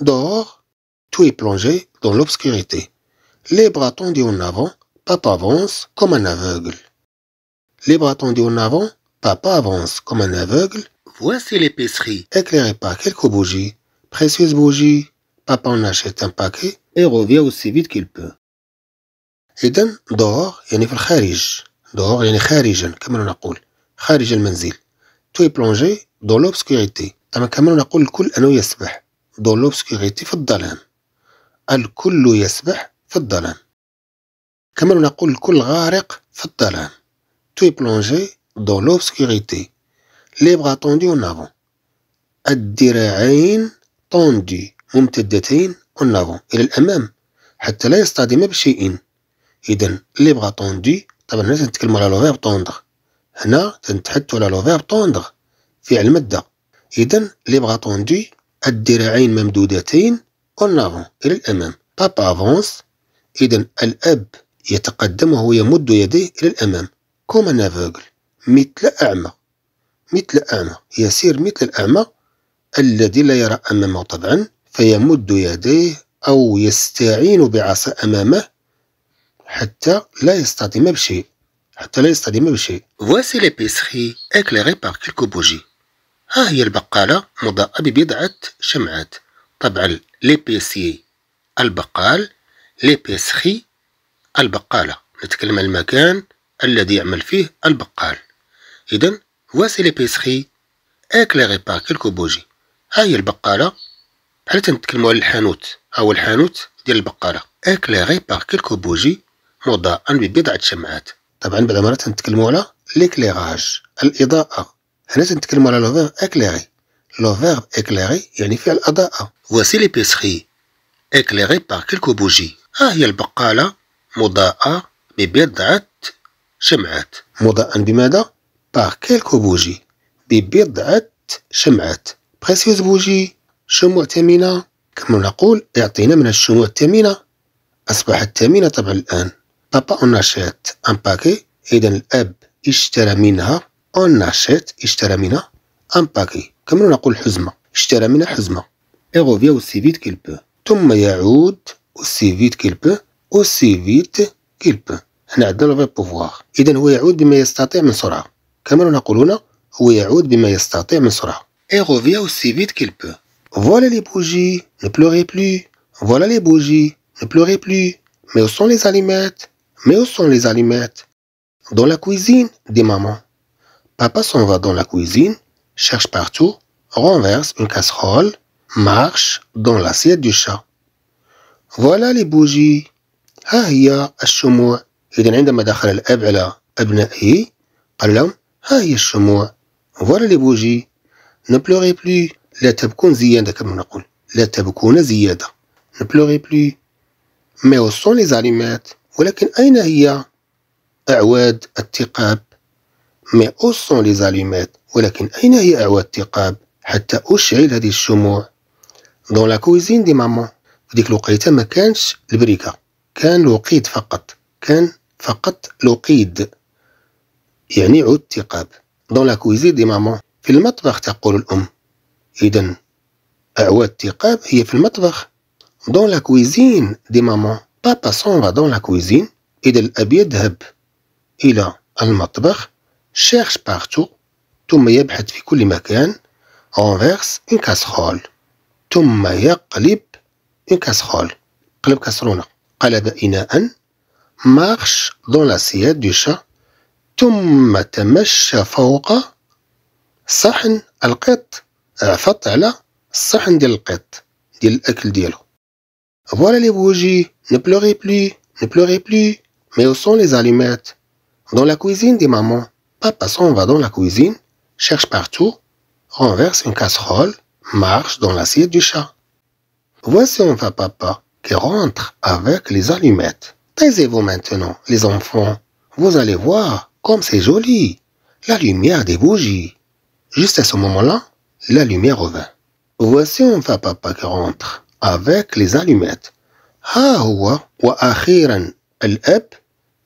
Dehors, tout est plongé dans l'obscurité. Les bras tendus en avant, papa avance comme un aveugle. Les bras tendus en avant, papa avance comme un aveugle. Voici l'épicerie, éclairée par quelques bougies. Précieuses bougies, papa en achète un paquet et revient aussi vite qu'il peut. إذا dehors a في الخارج dehors Kharij خارجا كما نقول خارج المنزل dans l'obscurité. Comme on tout est plongé dans l'obscurité. دون لوبسكوريتي في الظلام الكل يسبح في الظلام كما نقول الكل غارق في الظلام توي بلونجي دون لوبسكوريتي لي بغا طوندي اون افون الذراعين طوندي ممتدتين اون افون الى الامام حتى لا يصطدم بشيء اذا لي بغا طوندي طبعا هنا تنتكلمو على لو فيرب طوندغ هنا تنتحدثو على لو فيرب في فعل ماده اذا لي بغا طوندي الذراعين ممدودتين اون إلى الأمام باب أفونس إذا الأب يتقدم وهو يمد يديه إلى الأمام ان نافوغل مثل أعمى مثل أعمى يسير مثل الأعمى الذي لا يرى أمامه طبعا فيمد يديه أو يستعين بعصا أمامه حتى لا يصطدم بشيء حتى لا يصطدم بشيء Voici l'épicerie éclairée par quelques bougies. ها هي البقالة مضاءة ببضعة شمعات طبعا ليبيسي البقال ليبيسخي البقالة نتكلم عن المكان الذي يعمل فيه البقال إذا واسي بيسخي اكليغي با كيلكو بوجي ها هي البقالة بحال تنتكلمو على الحانوت أو الحانوت ديال البقالة اكليغي با كيلكو بوجي مضاء ببضعة شمعات طبعا بعد مرات تنتكلمو على ليكليغاج الإضاءة هنا تنتكلم على لو فيرب اكليري لو فيرب اكليري يعني فعل اضاءه لي بيسخي اكليري باغ كيلكو بوجي ها هي البقاله مضاءه ببضعه شمعات مضاء بماذا باغ كيلكو بوجي ببضعه شمعات بريسيوز بوجي شموع ثمينه كما نقول اعطينا من الشموع الثمينه اصبحت ثمينه طبعا الان بابا اون اشيت ان باكي اذا الاب اشترى منها On achète اشترى منها un paquet Comme on كما نقول حزمة اشترى منها حزمة et revient aussi vite qu'il peut ثم يعود aussi vite qu'il peut aussi vite qu'il peut On a احنا عندنا الفيرب بوفوار إذا هو يعود بما يستطيع من سرعة on نقول هنا هو يعود بما يستطيع من سرعة et revient aussi vite qu'il peut Voilà les bougies, ne pleurez plus. Voilà les bougies, ne pleurez plus. Mais où sont les allumettes Mais où sont les allumettes Dans la cuisine, dit maman. Papa s'en va dans la cuisine, cherche partout, renverse une casserole, marche dans l'assiette du chat. Voilà les bougies. Ahia, ya shmoa. Et quand on m'a dit l'a Voilà les bougies. Ne pleurez plus. Les tabkounziy inda Les Ne pleurez plus. Mais sont les harimat. Mais qu'ayna ha ya? Agaud atiqab. مي أوسون سون لي ولكن أين هي أعواد الثقاب حتى أشعل هذه الشموع دون لا كويزين دي مامون في ديك الوقيته ما كانش البريكه كان الوقيد فقط كان فقط الوقيد يعني عود ثقاب دون لا كويزين دي مامون في المطبخ تقول الأم إذن أعواد الثقاب هي في المطبخ دون لا كويزين دي مامون بابا سون دون لا كويزين إذا الأب يذهب إلى المطبخ شيرش بارتو ثم يبحث في كل مكان انفيرس ان كاسرول ثم يقلب ان كاسرول قلب كسرونه قلب اناء مارش دون لا سياد دو شا ثم تمشى فوق صحن القط عفط على الصحن ديال القط ديال الاكل ديالو فوالا لي بوجي نبلوغي بلو نبلوغي بلو مي او سون لي زاليمات دون لا كوزين دي مامون Papa s'en va dans la cuisine, cherche partout, renverse une casserole, marche dans l'assiette du chat. Voici un va papa qui rentre avec les allumettes. Taisez-vous maintenant, les enfants. Vous allez voir comme c'est joli. La lumière des bougies. Juste à ce moment-là, la lumière revint. Voici un va papa qui rentre avec les allumettes.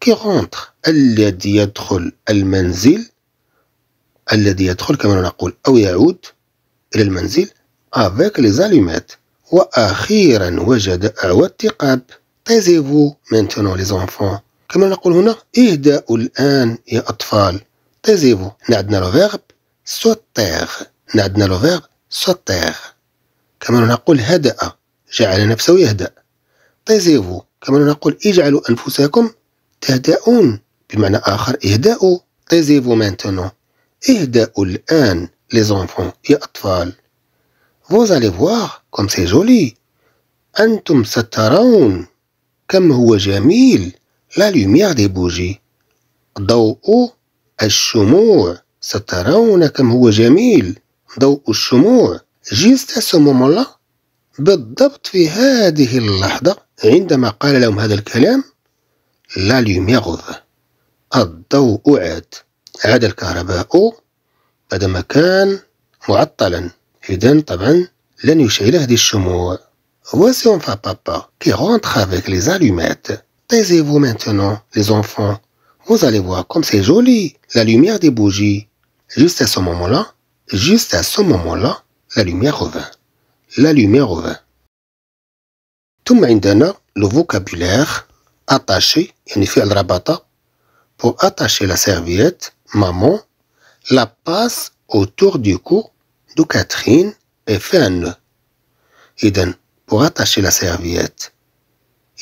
كي رونتر الذي يدخل المنزل الذي يدخل كما نقول أو يعود إلى المنزل افيك لي allumettes وأخيرا وجد اعواد ثقاب تيزيفو مينتونو لي زونفون كما نقول هنا اهدأوا الآن يا اطفال تيزيفو taisez-vous عندنا لو فيرب سوتير عندنا لو فيرب سوتير كما نقول هدأ جعل نفسه يهدا تيزيفو كما نقول اجعلوا أنفسكم تهدؤون بمعنى آخر اهدأوا تيزيفو مانتونون اهدأوا الآن لي يا أطفال فوز فواغ كوم سي جولي أنتم سترون كم هو جميل لا لوميير دي بوجي ضوء الشموع سترون كم هو جميل ضوء الشموع جيست سو بالضبط في هذه اللحظة عندما قال لهم هذا الكلام la lumière الضوء عاد Voici enfin papa qui rentre avec les allumettes. Taisez-vous maintenant, les enfants. Vous allez voir comme c'est joli, la lumière des bougies. Juste à ce moment-là, juste à ce moment-là, la lumière revint. La lumière revint. Tout maintenant le vocabulaire اتاشي يعني فعل ربطة pour attacher la serviette maman la passe autour du cou de Catherine et fait un nœud إذن pour attacher la serviette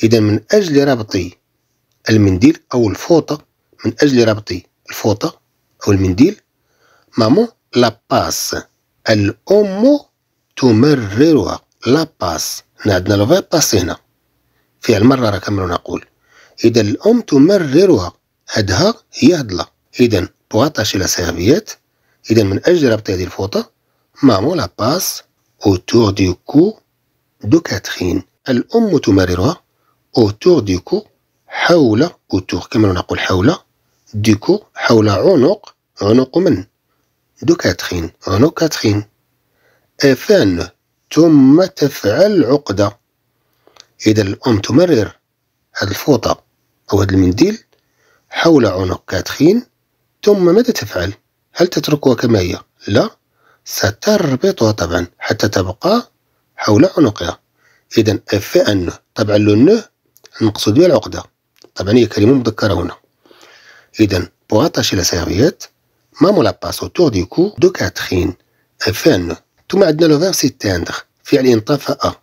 إذن من أجل ربطي المنديل أو الفوطة من أجل ربطي الفوطة أو المنديل مامون لا باس الأم تمررها لا باس عندنا لو باسي هنا فعل مرة كما نقول إذا الأم تمررها هدها هي هدلة إذا بغطاش لا سيرفيات إذا من أجل ربط هذه الفوطة مامو لا باس أوتور دو كو دو كاترين الأم تمررها أوتور دو كو حول أوتور كما نقول حول دو كو حول عنق عنق من دو كاترين عنق كاترين أفان ثم تفعل عقدة إذا الأم تمرر هاد الفوطة أو هاد المنديل حول عنق كاتخين ثم ماذا تفعل؟ هل تتركها كما هي؟ لا ستربطها طبعا حتى تبقى حول عنقها إذا اف أن طبعا لون المقصود بها العقدة طبعا هي كلمة مذكرة هنا إذا اتاشي لا سيرفيات مامو maman la اوتور autour كو دو كاتخين اف ان ثم عندنا لو فيرسي تاندر فعل انطفأ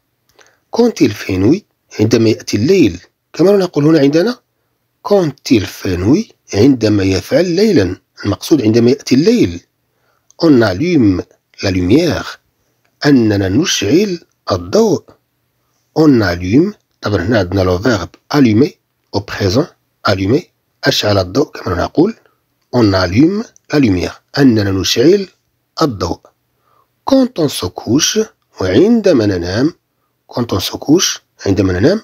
كونتي الفينوي عندما يأتي الليل كما نقول هنا عندنا كونت الفانوي عندما يفعل ليلا المقصود عندما يأتي الليل اون allume لا lumière أننا نشعل الضوء اون allume طبعا هنا عندنا لو فيرب allumer او بريزون allumer أشعل الضوء كما نقول اون allume لا lumière أننا نشعل الضوء كونت اون سوكوش وعندما ننام كونت اون سوكوش عندما ننام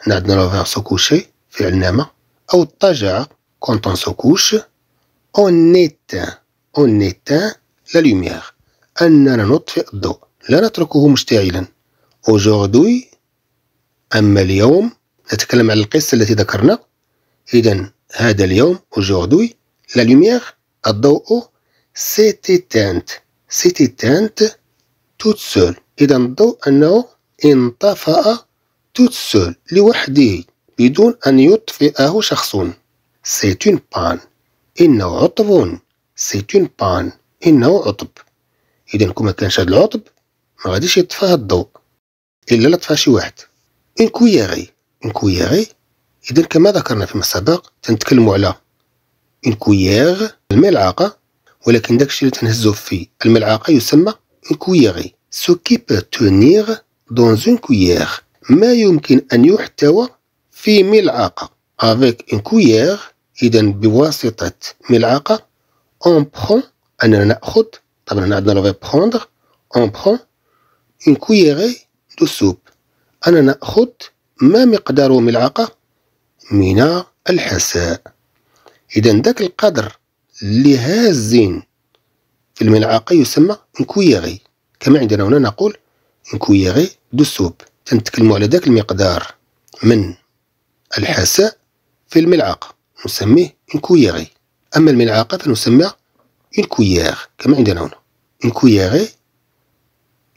هنا عندنا لو فيرب سوكوشي في العلامة أو اضطجع كونت أون سوكوش أون إيتان أون إيتان لا لوميير أننا نطفئ الضوء لا نتركه مشتعلا أوجوردوي أما اليوم نتكلم على القصة التي ذكرنا إذا هذا اليوم أوجوردوي لا لوميير الضوء سيتي تانت سيتي تانت توت سول إذا الضوء أنه انطفأ توت سول لوحده بدون أن يطفئه شخص c'est une panne إنه عطب c'est une panne إنه عطب إذا كون ما كانش هاد العطب ما غاديش يطفى الضوء إلا لا شي واحد اون كوييري اون كوييري إذا كما ذكرنا فيما سبق تنتكلموا على اون كوياغ الملعقة ولكن داكشي اللي تنهزو في الملعقة يسمى اون كوياغي سو كي بو تونيغ دون اون كوياغ ما يمكن أن يحتوى في ملعقة avec une cuillère إذا بواسطة ملعقة on prend أننا نأخذ طبعا نعدنا عندنا لو prendre on prend une cuillère de soupe أنا نأخذ ما مقدار ملعقة من الحساء إذا ذاك القدر لهازين في الملعقة يسمى انكويغي كما عندنا هنا نقول انكويغي دو سوب تنتكلموا على ذاك المقدار من الحساء في الملعقة نسميه انكوياغي أما الملعقة فنسمى انكوياغ كما عندنا هنا انكوياغي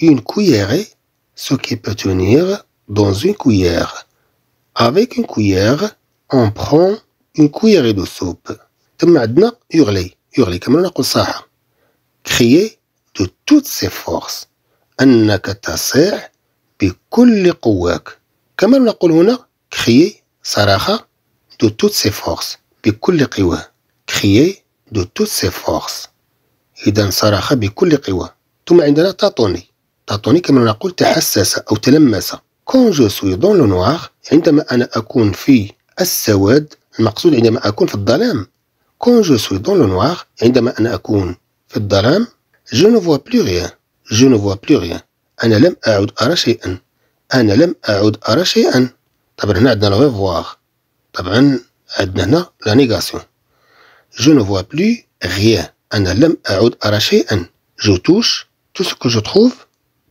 انكوياغي سو كي peut تونيغ دون اون cuillère. افيك اون cuillère, اون بخون اون cuillère دو سوب ثم عندنا يغلي يغلي كما نقول صاحة. كخيي دو توت سي فورس أنك تصيح بكل قواك كما نقول هنا كريي صراخة دو توت سي فورس بكل قواه كريي دو توت سي فورس إذا صرخ بكل قواه ثم عندنا تاتوني تاتوني كما نقول تحسس أو تلمس كون جو سوي دون لو نوار عندما أنا أكون في السواد المقصود عندما أكون في الظلام كون جو سوي دون لو نوار عندما أنا أكون في الظلام جو نو فوا بلو ريان جو نو فوا بلو ريان أنا لم أعد أرى شيئا أنا لم أعد أرى شيئا طبعا هنا عندنا لو فواغ طبعا عندنا هنا لا نيغاسيون جو نو فوا بلو غيان أنا لم أعد أرى شيئا جو توش تو سكو جو تخوف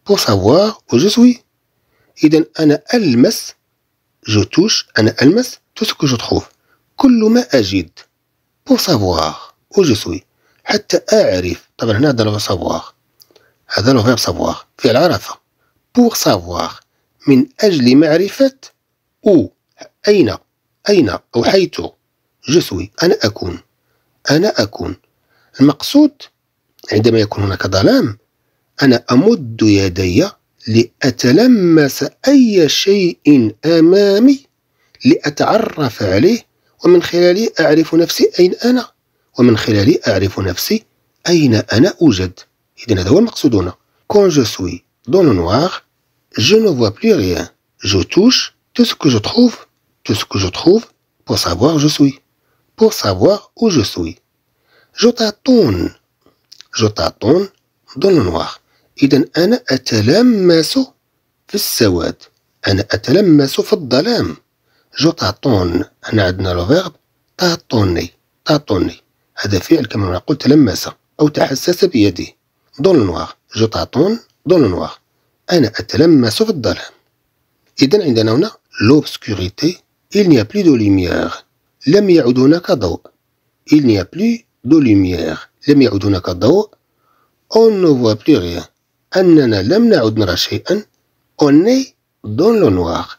بور سافواغ و جو سوي إذا أنا ألمس جو توش أنا ألمس تو سكو جو تخوف كل ما أجد بور سافواغ و جو سوي حتى أعرف طبعا هنا عندنا لو سافوار هذا لو فيرب سافوار فعل عرفة بور سافوار من أجل معرفة أو أين أين أو حيث جسوي أنا أكون أنا أكون المقصود عندما يكون هناك ظلام أنا أمد يدي لأتلمس أي شيء أمامي لأتعرف عليه ومن خلاله أعرف نفسي أين أنا ومن خلاله أعرف نفسي أين أنا أوجد اذا هذا هو المقصود هنا كون جو سوي دون لو نوار جو نو فوا بلو ريان جو توش تو سو كو جو تخوف تو سو كو جو تخوف بور سافوار جو سوي بور سافوار او جو سوي جو تاتون جو تاتون دون لو نوار اذا انا اتلمس في السواد انا اتلمس في الظلام جو تعطون هنا عندنا لو فيرب تعطوني تعطوني هذا فعل كما نقول تلمس او تحسس بيده دون نوار جو تاتون دون نوار انا اتلمس في الظلام اذا عندنا هنا لوبسكوريتي il n'y a plus de lumière لم يعد هناك ضوء إل نيا a دو de لم يعد هناك ضوء أون نو فوا plus rien اننا لم نعد نرى شيئا on est dans le noir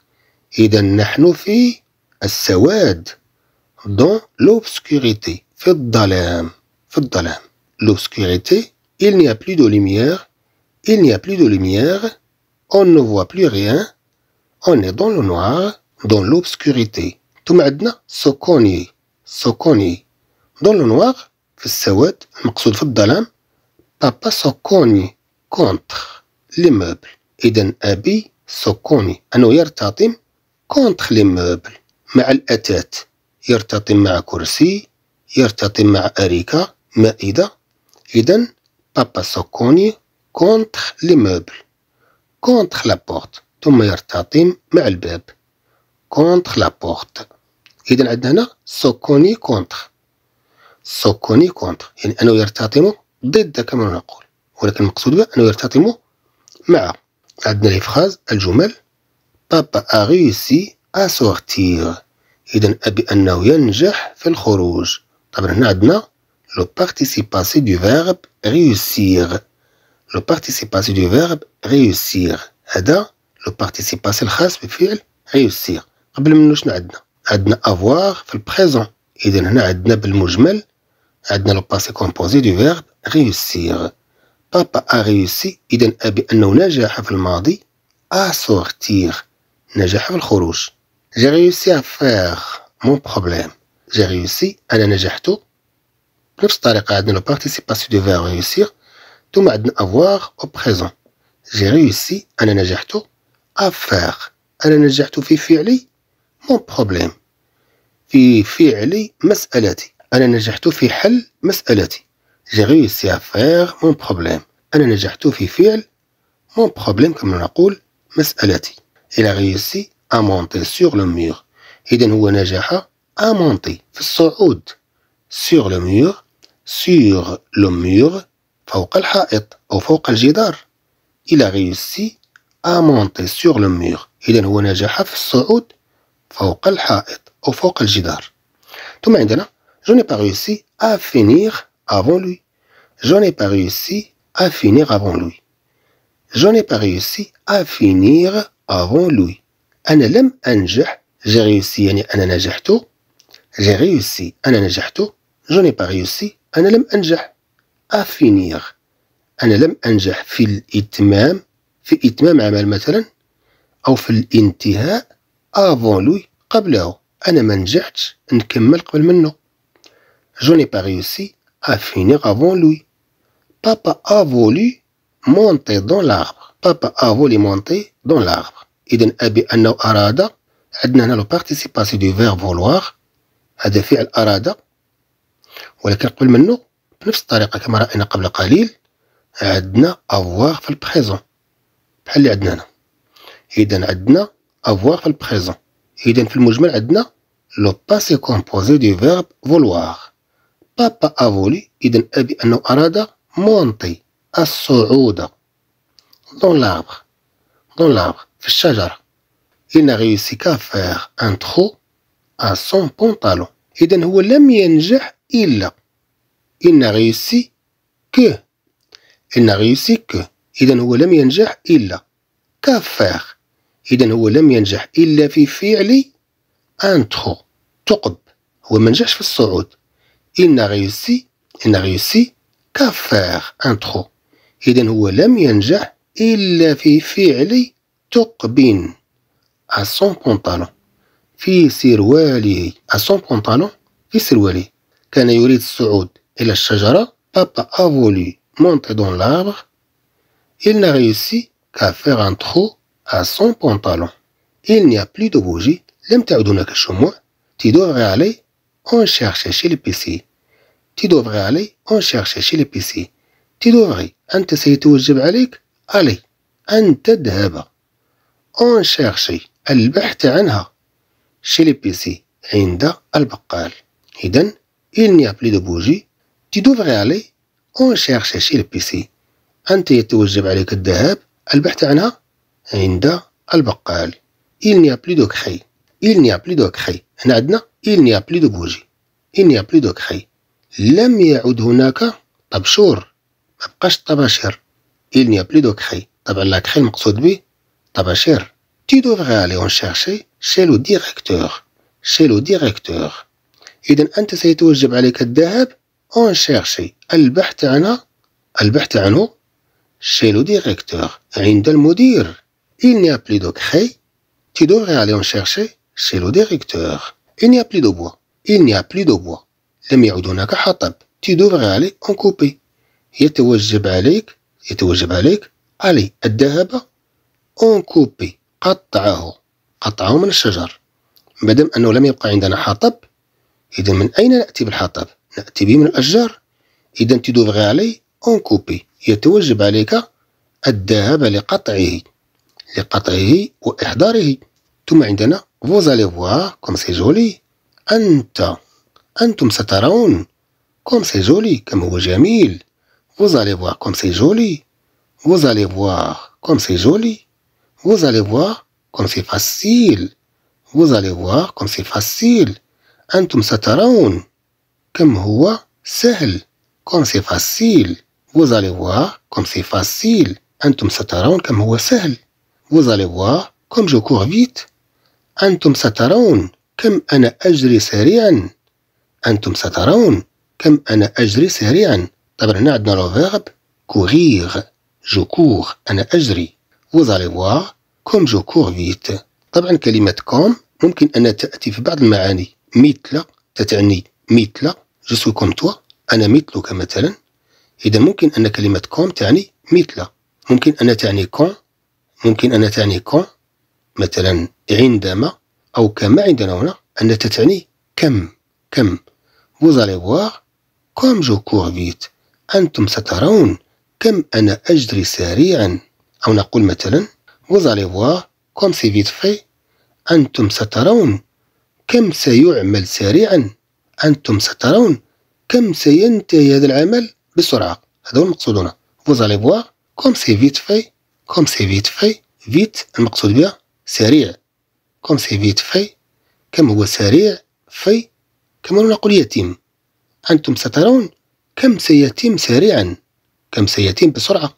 اذا نحن في السواد dans l'obscurité في الظلام في الظلام l'obscurité Il n'y a plus de lumière. Il n'y a plus de lumière. On ne voit plus rien. On est dans le noir, dans l'obscurité. ثم عندنا سكوني سكوني دون لو نوار في السواد المقصود في الظلام بابا سكوني كونتر لي موبل اذا ابي سكوني انه يرتطم كونتر لي موبل مع الاتات يرتطم مع كرسي يرتطم مع اريكه مائده اذا Papa Socconi contre les meubles contre la porte ثم يرتطم مع الباب contre la porte إذا عندنا هنا سوكوني كونتر سوكوني كونتر يعني أنه يرتطم ضد كما نقول ولكن المقصود به أنه يرتطم مع عندنا لي فراز الجمل بابا a réussi à sortir إذا أبي أنه ينجح في الخروج طبعا هنا عندنا لو بارتيسيب دو فيرب réussir لو بارتيسيباسي دو فيرب réussir هذا لو بارتيسيباسي الخاص بفعل réussir قبل منو شنو عندنا عندنا افوار في البريزون اذا هنا عندنا بالمجمل عندنا لو باسي كومبوزي دو فيرب réussir بابا ا réussi اذا ابي انه نجح في الماضي ا sortir نجح في الخروج j'ai réussi à faire mon problème j'ai réussi انا نجحت نفس الطريقة عندنا participation devait réussir m'a عندنا avoir au présent j'ai réussi à faire mon problème j'ai réussi à faire mon problème mon problème كما il a réussi à monter sur le mur هو نجح à sur le mur sur le mur, Il a réussi à monter sur le mur. Il a réussi. à monter sur le mur. Tout الجدار. je n'ai pas réussi à finir avant lui. Je n'ai pas réussi à finir avant lui. Je n'ai pas réussi à finir avant lui. J'ai réussi يعني نجحت. J'ai réussi. à Je n'ai pas réussi. أنا لم أنجح أفينيغ آه، أنا لم أنجح في الإتمام في إتمام عمل مثلا أو في الانتهاء أفون لوي قبله أنا ما نجحتش نكمل قبل منه جو ني با ريوسي أفينيغ أفون لوي بابا أفولي مونتي دون لاربر بابا أفولي مونتي دون لاربر إذا أبي أنه أراد عندنا هنا لو بارتيسيباسي دو فيغ فولواغ هذا فعل أراد ولكن قبل منه بنفس الطريقه كما راينا قبل قليل عندنا افواغ في البريزون بحال اللي عندنا هنا اذا عندنا افواغ في البريزون اذا في المجمل عندنا لو باسي كومبوزي دو فيرب فولواغ بابا افولي اذا ابي انه اراد مونتي الصعود دون لابر دون لابر في الشجره il n'a réussi qu'à faire un trou à son pantalon. إذا هو لم ينجح إلا il n'a réussi que il n'a réussi إذا هو لم ينجح إلا كافير إذا هو لم ينجح إلا في فعل انترو تقب هو ما نجحش في الصعود il n'a réussi il n'a réussi qu'à faire إذا هو لم ينجح إلا في فعل تقبين à son pantalon في سرواله à son pantalon في سرواله كان يريد الصعود إلى الشجرة papa a voulu monter dans l'arbre. Il n'a réussi qu'à faire un trou à son pantalon. Il n'y a plus de bougie. لم تعد هناك شموع. Tu devrais aller en chercher chez l'épicier. Tu devrais aller en chercher chez l'épicier. Tu devrais. أنت سيتوجب عليك. Allez. أن تذهب. En chercher. البحث عنها. chez l'épicier. عند البقال. إذن il n'y a plus de bougie tu devrais aller en chercher chez le PC أنت يتوجب عليك الذهاب البحث عنها عند البقال il n'y a plus de craie il n'y a plus de craie هنا عندنا il n'y a plus de bougie il n'y a plus de craie لم يعد هناك طبشور ما بقاش الطباشير il n'y a plus de craie طبعا لا كخي المقصود به طباشير tu devrais aller en chercher chez le directeur chez le directeur إذا أنت سيتوجب عليك الذهاب أون شيرشي البحث عن البحث عنه شي لو ديريكتور عند المدير il n'y a plus de craie tu devrais aller en chercher chez le directeur il n'y a plus de bois il n'y a plus de bois لم يعد هناك حطب tu devrais aller en couper يتوجب عليك يتوجب عليك علي الذهاب اون كوبي قطعه قطعه من الشجر مادام انه لم يبقى عندنا حطب إذا من أين نأتي بالحطب؟ نأتي به من الأشجار إذا تي دو علي أون كوبي يتوجب عليك الذهاب لقطعه لقطعه وإحضاره ثم عندنا فوزالي فواه كوم سي جولي أنت أنتم سترون كوم سي جولي كم هو جميل فوزالي فواه كوم سي جولي فوزالي فواه كوم سي جولي فوزالي فواه كوم سي فاسيل فوزالي فواه كوم سي فاسيل فو أنتم سترون كم هو سهل كوم سي فاسيل Vous allez voir comme c'est أنتم سترون كم هو سهل. Vous allez voir comme je cours أنتم سترون كم أنا أجري سريعا. أنتم سترون كم أنا أجري سريعا. طبعا هنا عندنا لو فيرب كوغيغ جو كور أنا أجري. Vous allez voir comme je cours طبعا كلمة كوم ممكن أن تأتي في بعض المعاني مثل تتعني مثل جو سوي كوم توا أنا مثلك مثلا إذا ممكن أن كلمة كوم تعني مثل ممكن أن تعني كون ممكن أن تعني كون مثلا عندما أو كما عندنا هنا أن تتعني كم كم Vous allez voir comme je cours vite أنتم سترون كم أنا أجري سريعا أو نقول مثلا Vous allez voir comme c'est vite fait أنتم سترون كم سيعمل سريعا أنتم سترون كم سينتهي هذا العمل بسرعة هذا هو المقصود هنا vous allez voir comme c'est vite fait comme c'est vite fait vite المقصود بها سريع comme c'est vite fait كم هو سريع في كما نقول يتم أنتم سترون كم سيتم سريعا كم سيتم بسرعة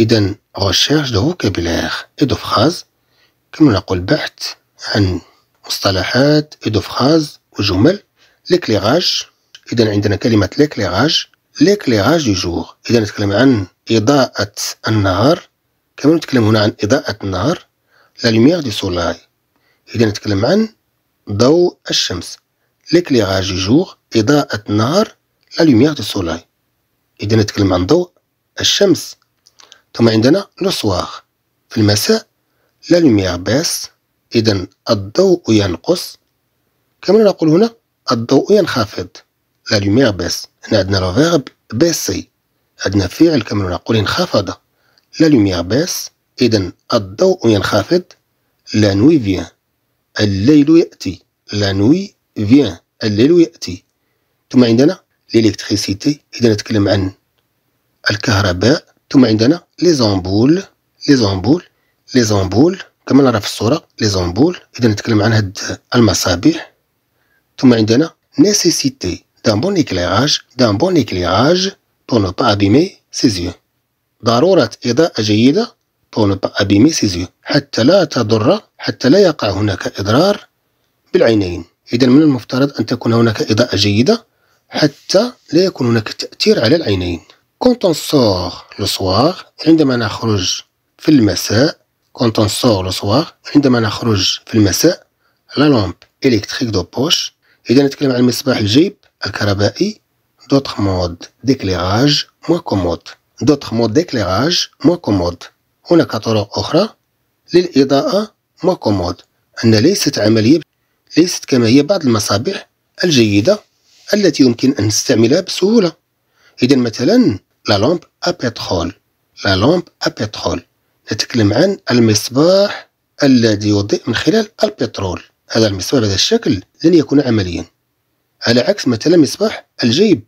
إذا recherche de vocabulaire et de phrases كما نقول بحث عن مصطلحات ادوفراز وجمل ليكليراج اذا عندنا كلمه ليكليراج ليكليراج دو جور اذا نتكلم عن اضاءه النهار كما نتكلم هنا عن اضاءه النهار لا لوميير دو سولاي اذا نتكلم عن ضوء الشمس ليكليراج دو جور اضاءه النهار لا لوميير دو سولاي اذا نتكلم عن ضوء الشمس ثم عندنا لو سوار في المساء لا لوميير باس إذا الضوء ينقص كما نقول هنا الضوء ينخفض لا لومير بيس هنا عندنا لو فيرب بيسي عندنا فعل كما نقول انخفض لا لومير بيس إذا الضوء ينخفض لا نوي فيان الليل يأتي لا نوي فيان الليل يأتي ثم عندنا ليليكتريسيتي إذا نتكلم عن الكهرباء ثم عندنا لي زامبول لي زامبول لي زامبول كما نرى في الصورة لي زومبول إذا نتكلم عن هاد المصابيح ثم عندنا نيسيسيتي دان بون إكليراج دان بون إكليراج بور نو با أبيمي ses ضرورة إضاءة جيدة بور نو با أبيمي ses حتى لا تضر حتى لا يقع هناك إضرار بالعينين إذا من المفترض أن تكون هناك إضاءة جيدة حتى لا يكون هناك تأثير على العينين كونت اون لو عندما نخرج في المساء quand on sort le soir عندما نخرج في المساء لا لامب électrique دو بوش إذا نتكلم عن المصباح الجيب الكهربائي d'autres modes d'éclairage moins كومود d'autres modes d'éclairage moins كومود هناك طرق أخرى للإضاءة moins كومود أن ليست عملية ليست كما هي بعض المصابيح الجيدة التي يمكن أن نستعملها بسهولة إذا مثلا لا لامب بترول لا لامب بترول تتكلم عن المصباح الذي يضيء من خلال البترول هذا المصباح بهذا الشكل لن يكون عمليا على عكس مثلا مصباح الجيب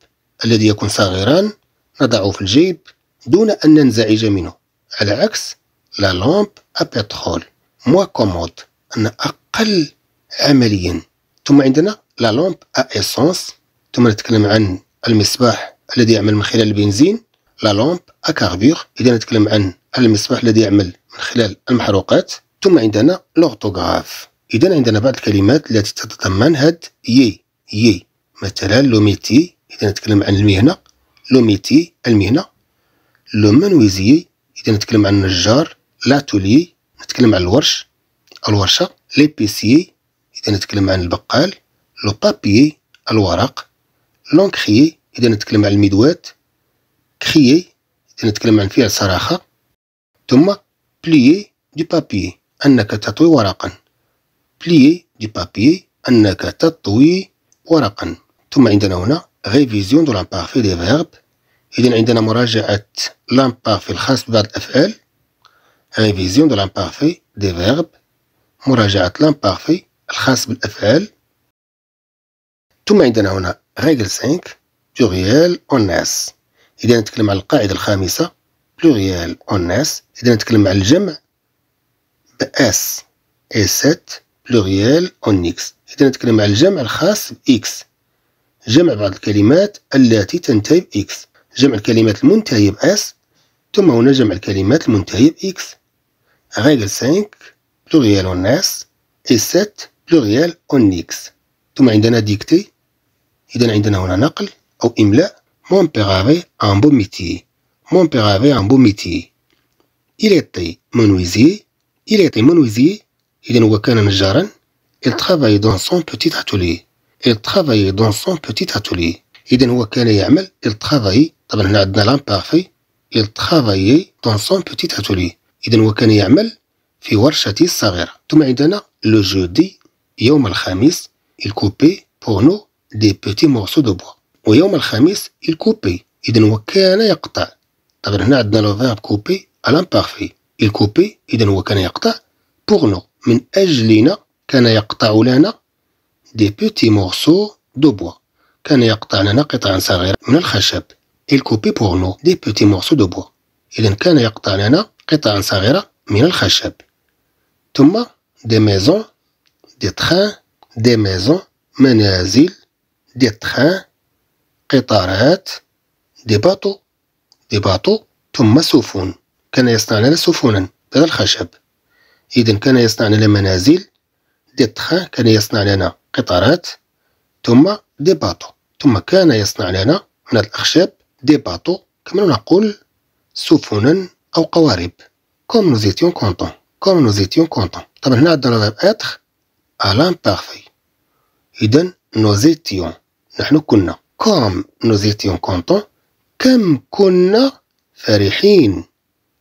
الذي يكون صغيرا نضعه في الجيب دون أن ننزعج منه على عكس لا لامب ابيترول موا كومود أن أقل عمليا ثم عندنا لا لامب أ إيسونس ثم نتكلم عن المصباح الذي يعمل من خلال البنزين لا لومب أكاربيغ إذا نتكلم عن المصباح الذي يعمل من خلال المحروقات ثم عندنا لورتوغراف إذا عندنا بعض الكلمات التي تتضمن هاد يي يي مثلا لوميتي إذا نتكلم عن المهنة لوميتي المهنة لومنويزي إذا نتكلم عن النجار لاتولي نتكلم عن الورش الورشة ليبيسي إذا نتكلم عن البقال لو بابي الورق لونكري إذا نتكلم عن المدوات كريي نتكلم عن فعل صراخة ثم بليي دي بابي أنك تطوي ورقا بليي دي بابي أنك تطوي ورقا ثم عندنا هنا ريفيزيون دو لامبارفي دي فيرب إذا عندنا مراجعة لامبارفي الخاص ببعض الأفعال ريفيزيون دو لامبارفي دي فيرب مراجعة لامبارفي الخاص بالأفعال ثم عندنا هنا ريغل 5 ريال اون ناس إذا نتكلم على القاعدة الخامسة بلوريال أونس إذا نتكلم على الجمع بأس إسات بلوريال أونيكس إذا نتكلم على الجمع الخاص بإكس جمع بعض الكلمات التي تنتهي بإكس جمع الكلمات المنتهية بأس ثم هنا جمع الكلمات المنتهية بإكس غيغل 5 بلوريال أونس إسات بلوريال أونيكس ثم عندنا ديكتي إذا عندنا هنا نقل أو إملاء Mon père avait un beau métier. Mon père avait un beau métier. Il était menuisier. Il était menuisier. Il travaillait dans son petit atelier. Il travaillait dans son petit atelier. Il travaillait. Il travaillait dans son petit atelier. Le jeudi, travaillait Dans في ورشته الصغيرة ثم عندنا لو جودي يوم الخميس il coupait pour nous des petits morceaux de bois ويوم الخميس الكوبي إذا هو كان يقطع طبعا هنا عندنا لو فيرب كوبي الامبارفي الكوبي إذا هو كان يقطع بوغ نو من أجلنا كان يقطع لنا دي بوتي مورسو دو بوا كان يقطع لنا قطعا صغيره من الخشب الكوبي بوغ نو دي بوتي مورسو دو بوا إذا كان يقطع لنا قطعا صغيرة من الخشب ثم دي ميزون دي تخان دي ميزون منازل دي تخان قطارات ديباطو ديباطو ثم سفن كان لنا سفنا من الخشب إذن كان لنا منازل دي تخان كان يصنع لنا قطارات ثم دي باطو ثم كان يصنع لنا من الأخشاب دي باطو كما نقول سفنا أو قوارب كوم نو زيتيون كونتون كوم نو زيتيون كونتون طبعا هنا عندنا الفيرب اتخ الان بارفي نو زيتيون نحن كنا كوم نوزيتيون كونتون كم كنا فرحين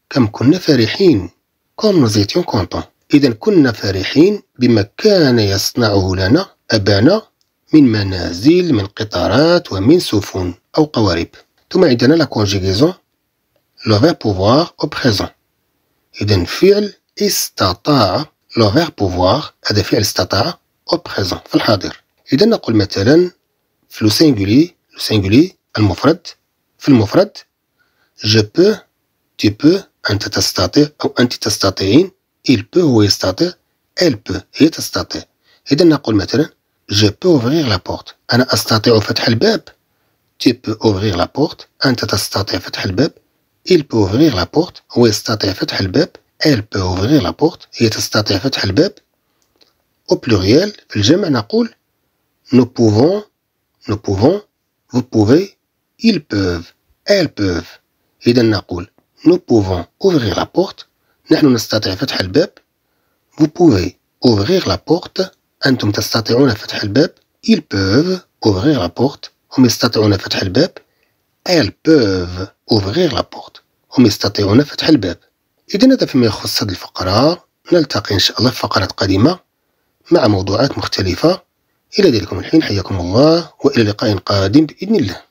كم كنا فرحين كوم نوزيتيون كونتون إذا كنا فرحين بما كان يصنعه لنا أبانا من منازل من قطارات ومن سفن أو قوارب ثم عندنا لا كونجيغيزون لو فير بوفوار أو بريزون إذا فعل استطاع لو فير بوفوار هذا فعل استطاع أو بريزون في الحاضر إذا نقول مثلا Le singulier, le singulier, le moufred, le je peux, tu peux, un tétastaté, ou un il peut ou est elle peut, il et d'un n'a pas le matin, je peux ouvrir la porte, un tétastaté ou fait le tu peux ouvrir la porte, un tétastaté ou fait le bébé, il peut ouvrir la porte, ou est-ce elle peut ouvrir la porte, il est-ce que tu au pluriel, le gym, nous pouvons, nous pouvons vous pouvez ils peuvent elles peuvent إذا نقول nous pouvons ouvrir la porte نحن نستطيع فتح الباب vous pouvez ouvrir la porte أنتم تستطيعون فتح الباب ils peuvent ouvrir la porte هم يستطيعون فتح الباب elles peuvent ouvrir la porte هم يستطيعون فتح الباب إذا هذا فيما يخص هذه الفقرة نلتقي إن شاء الله في فقرات قادمة مع موضوعات مختلفة إلى ذلك الحين حياكم الله وإلى لقاء قادم بإذن الله